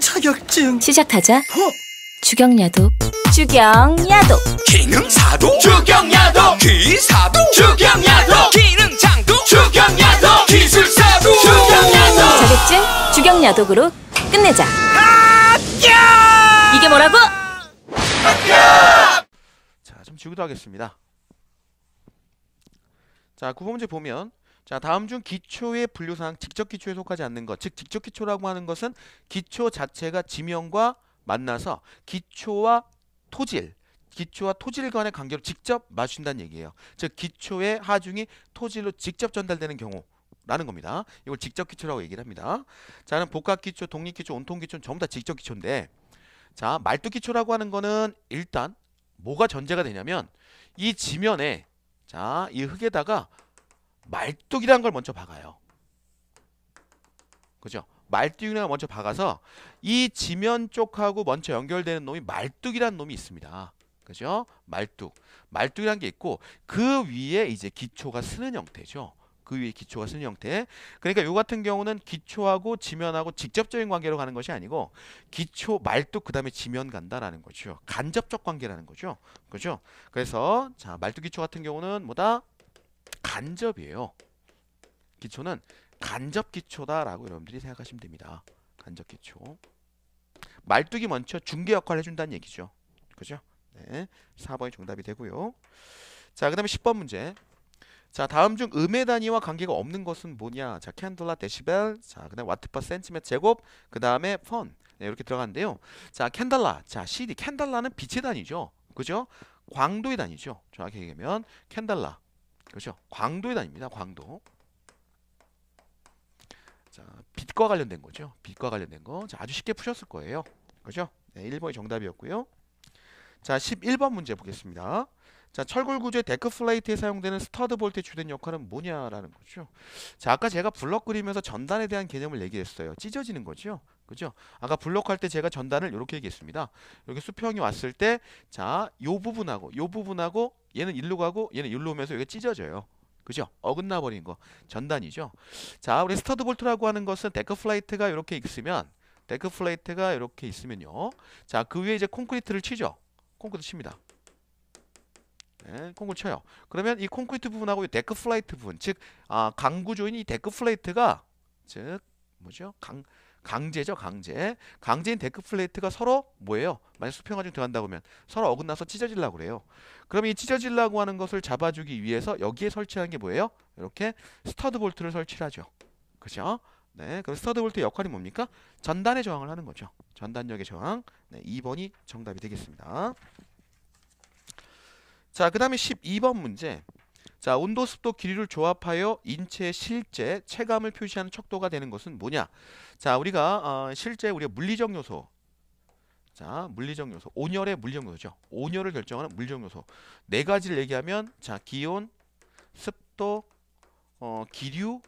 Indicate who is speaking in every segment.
Speaker 1: 자격증 시작하자 어? 주경야도 주경야도 기능사도 주경야도 기사도 주경야도 기능장도 주경야도 기술사도 주경야도 자격증 주경야독으로 끝내자 이게 뭐라고? 자, 좀 지우도 하겠습니다. 자, 9번 제 보면 자 다음 중 기초의 분류상 직접 기초에 속하지 않는 것즉 직접 기초라고 하는 것은 기초 자체가 지면과 만나서 기초와 토질 기초와 토질 간의 관계로 직접 맞춘다는 얘기예요 즉 기초의 하중이 토질로 직접 전달되는 경우 라는 겁니다 이걸 직접 기초라고 얘기를 합니다 자는 복합 기초 독립 기초 온통 기초는 전부 다 직접 기초인데 자 말뚝 기초라고 하는 거는 일단 뭐가 전제가 되냐면 이 지면에 자 이 흙에다가 말뚝이라는 걸 먼저 박아요. 그죠? 말뚝이라는 걸 먼저 박아서 이 지면 쪽하고 먼저 연결되는 놈이 말뚝이라는 놈이 있습니다. 그죠? 말뚝. 말뚝이란 게 있고 그 위에 이제 기초가 쓰는 형태죠. 그 위에 기초가 쓰는 형태. 그러니까 요 같은 경우는 기초하고 지면하고 직접적인 관계로 가는 것이 아니고 기초 말뚝 그다음에 지면 간다라는 거죠. 간접적 관계라는 거죠. 그죠? 그래서 자, 말뚝 기초 같은 경우는 뭐다? 간접이에요. 기초는 간접 기초다라고 여러분들이 생각하시면 됩니다. 간접 기초. 말뚝이 먼저 중개 역할을 해준다는 얘기죠. 그죠? 네. 4번이 정답이 되고요. 자, 그 다음에 10번 문제. 자, 다음 중 음의 단위와 관계가 없는 것은 뭐냐? 자, 캔들라, 데시벨, 자, 그 다음에 와트퍼 센티메 제곱, 그 다음에 펀. 네, 이렇게 들어가는데요. 자, 캔들라 자, CD. 캔들라는 빛의 단위죠. 그죠? 광도의 단위죠. 정확히 얘기하면 캔들라 그렇죠? 광도에 다닙니다. 광도. 자, 빛과 관련된 거죠. 빛과 관련된 거. 자, 아주 쉽게 푸셨을 거예요. 그렇죠? 네, 1번이 정답이었고요. 자, 11번 문제 보겠습니다. 자, 철골 구조의 데크 플레이트에 사용되는 스터드 볼트의 주된 역할은 뭐냐라는 거죠. 자, 아까 제가 블럭 그리면서 전단에 대한 개념을 얘기했어요. 찢어지는 거죠. 그죠? 아까 블록할 때 제가 전단을 이렇게 얘기했습니다. 여기 수평이 왔을 때, 자, 요 부분하고, 요 부분하고, 얘는 일로 가고, 얘는 일로 오면서 여기 찢어져요. 그죠? 어긋나 버린 거. 전단이죠? 자, 우리 스터드 볼트라고 하는 것은 데크 플라이트가 이렇게 있으면, 데크 플라이트가 이렇게 있으면요. 자, 그 위에 이제 콘크리트를 치죠? 콘크리트 칩니다. 네, 콘크리트 쳐요. 그러면 이 콘크리트 부분하고 이 데크 플라이트 부분, 즉, 아, 강구조인 이 데크 플라이트가 즉, 뭐죠? 강, 강제죠 강제 강제인 데크 플레이트가 서로 뭐예요 만약 수평화중 들어간다고 하면 서로 어긋나서 찢어질라고 그래요 그럼 이 찢어질라고 하는 것을 잡아주기 위해서 여기에 설치한 게 뭐예요 이렇게 스터드 볼트를 설치를 하죠 그죠 네 그럼 스터드 볼트의 역할이 뭡니까 전단의 저항을 하는 거죠 전단력의 저항 네 2번이 정답이 되겠습니다 자 그 다음에 12번 문제 자, 온도, 습도, 길이를 조합하여 인체의 실제 체감을 표시하는 척도가 되는 것은 뭐냐? 자, 우리가 어, 실제 우리가 물리적 요소 자, 물리적 요소. 온열의 물리적 요소죠. 온열을 결정하는 물리적 요소. 네 가지를 얘기하면 자, 기온, 습도, 어, 기류,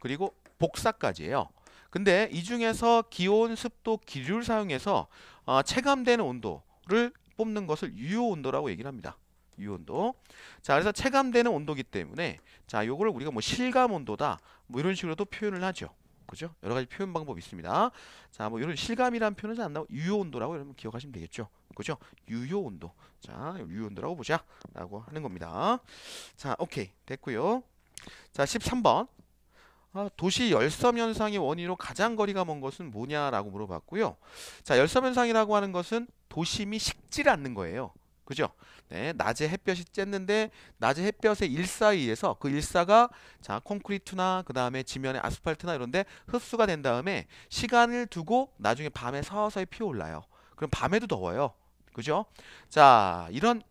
Speaker 1: 그리고 복사까지예요. 근데 이 중에서 기온, 습도, 기류를 사용해서 어, 체감되는 온도를 뽑는 것을 유효 온도라고 얘기를 합니다. 유온도. 자, 그래서 체감되는 온도기 때문에 자, 요거를 우리가 뭐 실감 온도다. 뭐 이런 식으로도 표현을 하죠. 그죠? 여러 가지 표현 방법이 있습니다. 자, 뭐 이런 실감이란 표현은 안 나오고 유효 온도라고 여러분 기억하시면 되겠죠. 그죠? 유효 온도. 자, 유효 온도라고 보자라고 하는 겁니다. 자, 오케이. 됐고요. 자, 13번. 아, 도시 열섬 현상의 원인으로 가장 거리가 먼 것은 뭐냐라고 물어봤고요. 자, 열섬 현상이라고 하는 것은 도심이 식질 않는 거예요. 그죠? 네, 낮에 햇볕이 쬐는데 낮에 햇볕의 일사에 서그 일사가 자 콘크리트나 그 다음에 지면에 아스팔트나 이런데 흡수가 된 다음에 시간을 두고 나중에 밤에 서서히 피어올라요. 그럼 밤에도 더워요. 그죠? 자 이런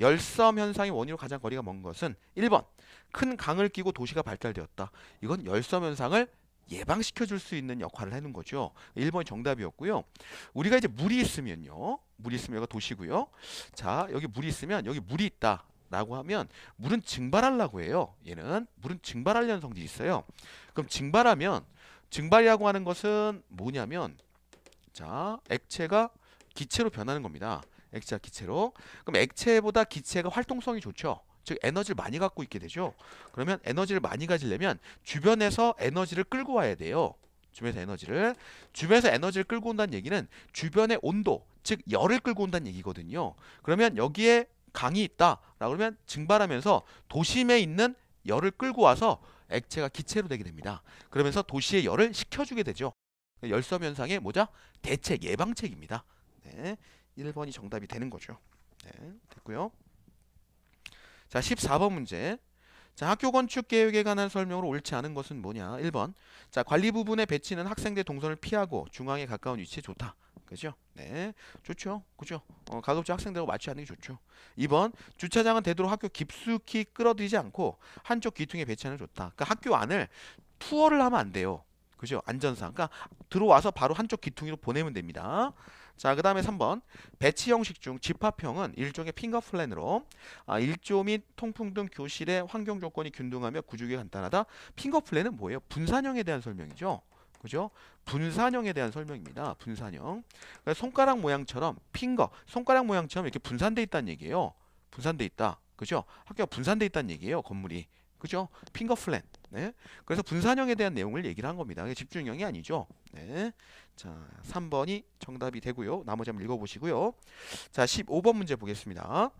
Speaker 1: 열섬 현상의 원인으로 가장 거리가 먼 것은 1번 큰 강을 끼고 도시가 발달되었다. 이건 열섬 현상을 예방시켜 줄 수 있는 역할을 하는 거죠. 1번 정답이었고요. 우리가 이제 물이 있으면요. 물이 있으면 여기가 도시고요. 자, 여기 물이 있으면 여기 물이 있다. 라고 하면 물은 증발하려고 해요. 얘는 물은 증발하려는 성질이 있어요. 그럼 증발하면 증발이라고 하는 것은 뭐냐면 자, 액체가 기체로 변하는 겁니다. 액체가 기체로. 그럼 액체보다 기체가 활동성이 좋죠. 즉 에너지를 많이 갖고 있게 되죠. 그러면 에너지를 많이 가지려면 주변에서 에너지를 끌고 와야 돼요. 주변에서 에너지를 주변에서 에너지를 끌고 온다는 얘기는 주변의 온도, 즉 열을 끌고 온다는 얘기거든요. 그러면 여기에 강이 있다. 라 그러면 증발하면서 도심에 있는 열을 끌고 와서 액체가 기체로 되게 됩니다. 그러면서 도시의 열을 식혀주게 되죠. 열섬 현상의 뭐죠? 대책 예방책입니다. 네. 1번이 정답이 되는 거죠. 네. 됐고요. 자 14번 문제 자, 학교 건축 계획에 관한 설명으로 옳지 않은 것은 뭐냐? 1번. 자, 관리 부분의 배치는 학생들 동선을 피하고 중앙에 가까운 위치에 좋다. 그죠? 네. 좋죠. 그죠? 어, 가급적 학생들하고 맞춰 하는 게 좋죠. 2번. 주차장은 되도록 학교 깊숙이 끌어들이지 않고 한쪽 귀퉁이에 배치하는 게 좋다. 그러니까 학교 안을 투어를 하면 안 돼요. 그죠? 안전상. 그러니까 들어와서 바로 한쪽 귀퉁이로 보내면 됩니다. 자, 그 다음에 3번 배치 형식 중 집합형은 일종의 핑거 플랜으로 아, 일조 및 통풍 등 교실의 환경 조건이 균등하며 구조가 간단하다. 핑거 플랜은 뭐예요? 분산형에 대한 설명이죠. 그죠? 분산형에 대한 설명입니다. 분산형. 그러니까 손가락 모양처럼 핑거, 손가락 모양처럼 이렇게 분산돼 있다는 얘기예요. 분산돼 있다. 그죠? 학교가 분산돼 있다는 얘기예요. 건물이. 그죠? 핑거 플랜. 네. 그래서 분산형에 대한 내용을 얘기를 한 겁니다. 집중형이 아니죠. 네. 자, 3번이 정답이 되고요. 나머지 한번 읽어보시고요. 자, 15번 문제 보겠습니다.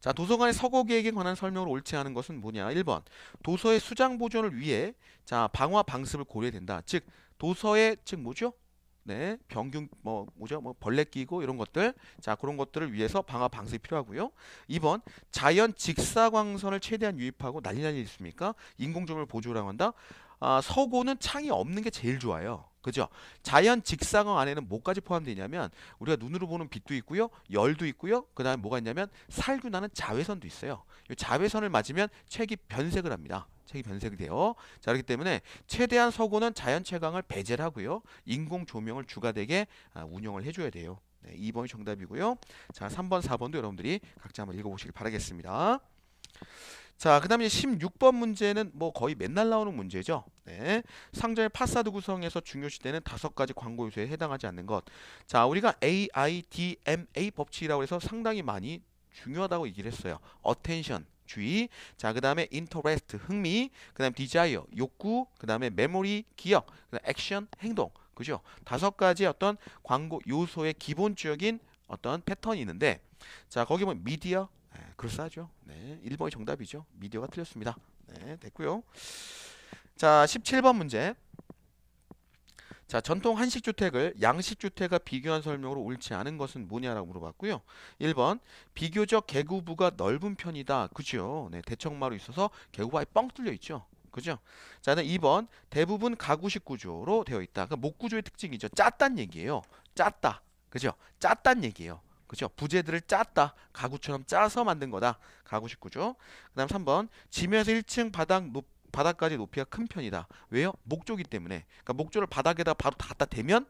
Speaker 1: 자, 도서관의 서거 계획에 관한 설명을 옳지 않은 것은 뭐냐? 1번. 도서의 수장 보존을 위해 자, 방화 방습을 고려된다. 해야즉 도서의 즉 뭐죠? 네, 병균 뭐 뭐죠? 뭐 벌레 끼고 이런 것들. 자, 그런 것들을 위해서 방화 방수이 필요하고요. 2번 자연 직사광선을 최대한 유입하고 난리 난리 있습니까? 인공조명을 보조라고 한다. 아, 서고는 창이 없는 게 제일 좋아요. 그죠? 자연 직사광 안에는 뭐까지 포함되냐면 우리가 눈으로 보는 빛도 있고요. 열도 있고요. 그다음에 뭐가 있냐면 살균하는 자외선도 있어요. 이 자외선을 맞으면 책이 변색을 합니다. 책이 변색이 돼요. 자, 그렇기 때문에 최대한 서고는 자연 채광을 배제를 하고요. 인공 조명을 주가되게 아, 운영을 해 줘야 돼요. 네, 2번이 정답이고요. 자, 3번, 4번도 여러분들이 각자 한번 읽어 보시길 바라겠습니다. 자, 그 다음에 16번 문제는 뭐 거의 맨날 나오는 문제죠. 네. 상자의 파사드 구성에서 중요시되는 다섯 가지 광고 요소에 해당하지 않는 것. 자, 우리가 AIDMA 법칙이라고 해서 상당히 많이 중요하다고 얘기를 했어요. attention. 주의. 자, 그다음에 interest 흥미, 그다음에 desire 욕구, 그다음에 memory 기억, 그다음에 action 행동. 그죠? 다섯 가지 어떤 광고 요소의 기본적인 어떤 패턴이 있는데 자, 거기 보면 미디어, 네, 그럴싸하죠. 네, 1번이 정답이죠. 미디어가 틀렸습니다. 네, 됐고요. 자, 17번 문제. 자, 전통 한식 주택을 양식 주택과 비교한 설명으로 옳지 않은 것은 뭐냐라고 물어봤고요. 1번. 비교적 개구부가 넓은 편이다. 그죠? 네, 대청마루 있어서 개구부가 뻥 뚫려 있죠. 그죠? 자, 2번. 대부분 가구식 구조로 되어 있다. 그 그러니까 목구조의 특징이죠. 짰단 얘기예요. 짰다. 그죠? 짰단 얘기예요. 그죠? 부재들을 짰다. 가구처럼 짜서 만든 거다. 가구 식구죠그 다음 3번. 지면에서 1층 바닥 높, 바닥까지 높이가 큰 편이다. 왜요? 목조기 때문에. 그러니까 목조를 바닥에다 바로 갖다 대면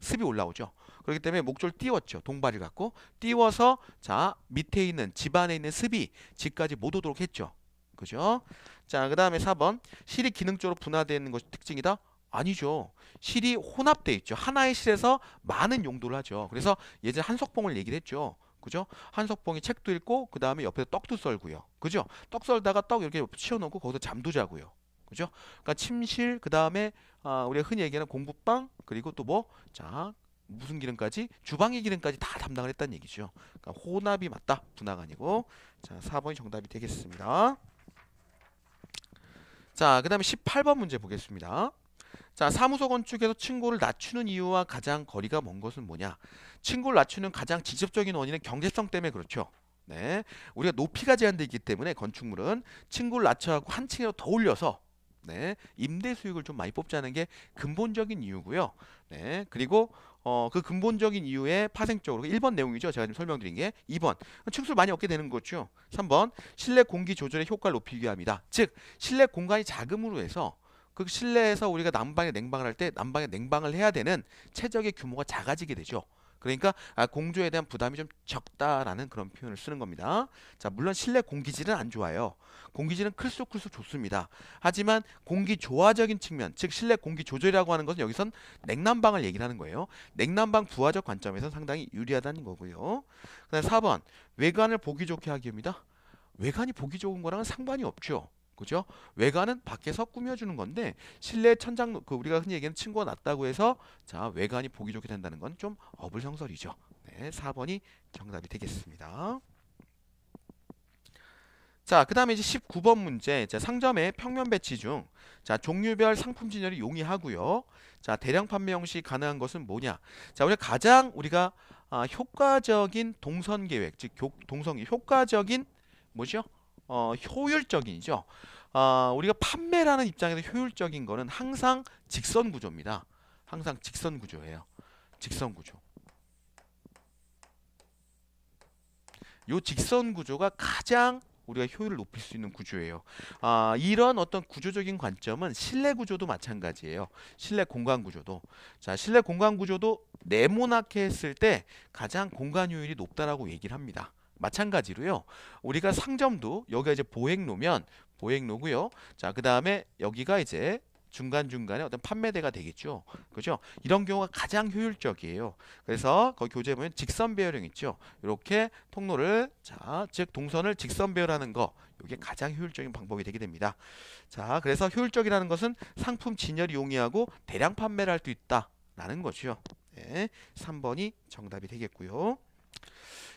Speaker 1: 습이 올라오죠. 그렇기 때문에 목조를 띄웠죠. 동발을 갖고 띄워서 자 밑에 있는 집안에 있는 습이 집까지 못 오도록 했죠. 그죠? 자, 그 다음에 4번. 실이 기능적으로 분화되는 것이 특징이다. 아니죠. 실이 혼합되어 있죠. 하나의 실에서 많은 용도를 하죠. 그래서 예전에 한석봉을 얘기를 했죠. 그죠? 한석봉이 책도 읽고 그 다음에 옆에 떡도 썰고요. 그죠? 떡 썰다가 떡 이렇게 치워놓고 거기서 잠도 자고요. 그죠? 그러니까 침실 그 다음에 아, 우리가 흔히 얘기하는 공부방 그리고 또 뭐 자 무슨 기능까지 주방의 기능까지 다 담당을 했다는 얘기죠. 그러니까 혼합이 맞다 분화가 아니고 자 4번이 정답이 되겠습니다. 자 그 다음에 18번 문제 보겠습니다. 자, 사무소 건축에서 층고를 낮추는 이유와 가장 거리가 먼 것은 뭐냐? 층고를 낮추는 가장 직접적인 원인은 경제성 때문에 그렇죠. 네. 우리가 높이가 제한되기 때문에 건축물은 층고를 낮춰하고 한 층이라도 더 올려서 네. 임대 수익을 좀 많이 뽑자는 게 근본적인 이유고요. 네. 그리고 어, 그 근본적인 이유에 파생적으로 1번 그 내용이죠. 제가 지금 설명드린 게 2번 층수를 많이 얻게 되는 거죠. 3번 실내 공기 조절의 효과를 높이기 위함이다. 즉 실내 공간이 작음으로 해서 그 실내에서 우리가 난방에 냉방을 할 때 난방에 냉방을 해야 되는 최적의 규모가 작아지게 되죠. 그러니까 아, 공조에 대한 부담이 좀 적다라는 그런 표현을 쓰는 겁니다. 자, 물론 실내 공기질은 안 좋아요. 공기질은 클수록 클수록 좋습니다. 하지만 공기 조화적인 측면, 즉 실내 공기 조절이라고 하는 것은 여기선 냉난방을 얘기 하는 거예요. 냉난방 부화적 관점에서 상당히 유리하다는 거고요. 그다음 4번 외관을 보기 좋게 하기입니다. 외관이 보기 좋은 거랑은 상관이 없죠. 그죠? 외관은 밖에서 꾸며주는 건데 실내 천장 그 우리가 흔히 얘기하는 층고가 낮다고 해서 자 외관이 보기 좋게 된다는 건 좀 어불성설이죠. 네, 사번이 정답이 되겠습니다. 자, 그 다음에 이제 19번 문제. 자, 상점의 평면 배치 중. 자, 종류별 상품 진열이 용이하고요. 자, 대량 판매 형식 가능한 것은 뭐냐. 자, 우리가 가장 우리가 아, 효과적인 동선 계획, 즉, 교, 동성, 효과적인 뭐죠? 어, 효율적인이죠. 어, 우리가 판매라는 입장에서 효율적인 거는 항상 직선 구조입니다. 항상 직선 구조예요. 직선 구조. 요 직선 구조가 가장 우리가 효율을 높일 수 있는 구조예요. 아, 이런 어떤 구조적인 관점은 실내 구조도 마찬가지예요. 실내 공간 구조도. 자, 실내 공간 구조도 네모나게 했을 때 가장 공간 효율이 높다라고 얘기를 합니다. 마찬가지로요. 우리가 상점도 여기가 이제 보행로면 보행로고요. 자, 그다음에 여기가 이제 중간중간에 어떤 판매대가 되겠죠. 그죠? 이런 경우가 가장 효율적이에요. 그래서 거기 교재에 보면 직선 배열형 있죠. 이렇게 통로를 자, 즉 동선을 직선 배열하는 거. 이게 가장 효율적인 방법이 되게 됩니다. 자, 그래서 효율적이라는 것은 상품 진열이 용이하고 대량 판매를 할 수 있다라는 거죠. 네, 예, 3번이 정답이 되겠고요.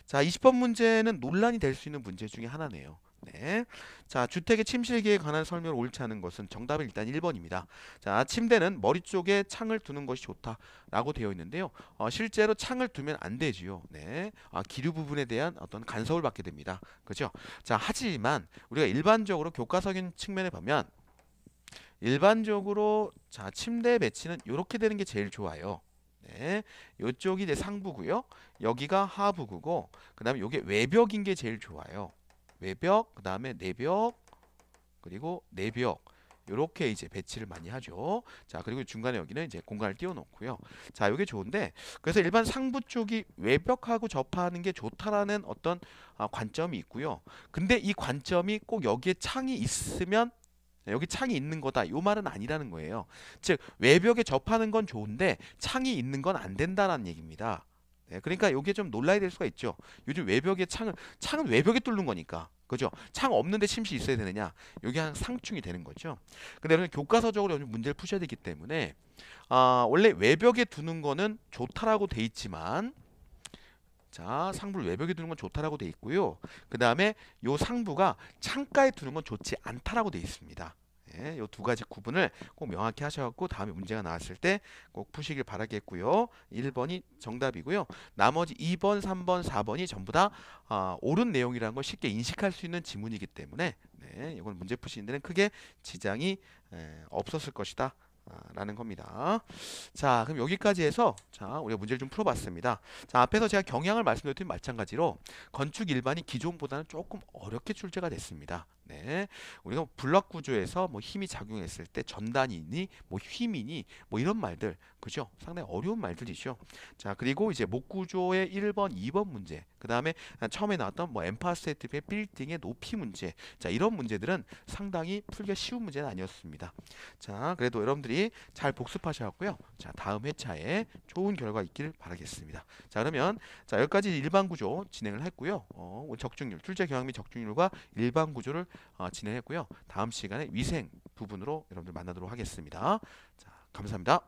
Speaker 1: 자, 20번 문제는 논란이 될 수 있는 문제 중에 하나네요. 네. 자, 주택의 침실기에 관한 설명을 옳지 않은 것은 정답은 일단 1번입니다. 자, 침대는 머리 쪽에 창을 두는 것이 좋다라고 되어 있는데요. 어, 실제로 창을 두면 안 되지요. 네. 아, 기류 부분에 대한 어떤 간섭을 받게 됩니다. 그죠? 자, 하지만 우리가 일반적으로 교과서인 측면에 보면 일반적으로 자, 침대 배치는 이렇게 되는 게 제일 좋아요. 이쪽이이 상부고요. 여기가 하부고 그다음에 요게 외벽인 게 제일 좋아요. 외벽, 그다음에 내벽, 그리고 내벽. 이렇게 이제 배치를 많이 하죠. 자, 그리고 중간에 여기는 이제 공간을 띄워 놓고요. 자, 이게 좋은데 그래서 일반 상부 쪽이 외벽하고 접하는 게 좋다라는 어떤 아, 관점이 있고요. 근데 이 관점이 꼭 여기에 창이 있으면 네, 여기 창이 있는 거다 요 말은 아니라는 거예요 즉 외벽에 접하는 건 좋은데 창이 있는 건 안된다는 얘기입니다 네, 그러니까 여기에 좀 놀라야 될 수가 있죠 요즘 외벽에 창을 창은 외벽에 뚫는 거니까 그죠 창 없는데 침실 있어야 되느냐 여기 한 상충이 되는 거죠 근데 여러분 교과서적으로 좀 문제를 푸셔야 되기 때문에 아, 원래 외벽에 두는 거는 좋다라고 돼 있지만 자, 상부를 외벽에 두는 건 좋다라고 돼 있고요. 그 다음에 요 상부가 창가에 두는 건 좋지 않다라고 돼 있습니다. 예, 요 두 가지 구분을 꼭 명확히 하셔갖고 다음에 문제가 나왔을 때 꼭 푸시길 바라겠고요. 1번이 정답이고요. 나머지 2번, 3번, 4번이 전부 다 아, 옳은 내용이라는 걸 쉽게 인식할 수 있는 지문이기 때문에 네, 이건 문제 푸시는 데는 크게 지장이 에, 없었을 것이다. 라는 겁니다. 자, 그럼 여기까지 해서 자, 우리가 문제를 좀 풀어봤습니다. 자, 앞에서 제가 경향을 말씀드렸듯 마찬가지로 건축 일반이 기존보다는 조금 어렵게 출제가 됐습니다. 네. 우리가 블록 구조에서 뭐 힘이 작용했을 때 전단이니 뭐 힘이니 뭐 이런 말들 그죠? 상당히 어려운 말들이죠. 자, 그리고 이제 목구조의 1번, 2번 문제. 그다음에 처음에 나왔던 뭐 엠파스테이트의 빌딩의 높이 문제. 자, 이런 문제들은 상당히 풀기가 쉬운 문제는 아니었습니다. 자, 그래도 여러분들이 잘 복습하셔갖고요. 자, 다음 회차에 좋은 결과 있기를 바라겠습니다. 자, 그러면 자, 여기까지 일반 구조 진행을 했고요. 어, 적중률, 출제 경향 및 적중률과 일반 구조를 어, 진행했고요. 다음 시간에 위생 부분으로 여러분들 만나도록 하겠습니다. 자, 감사합니다.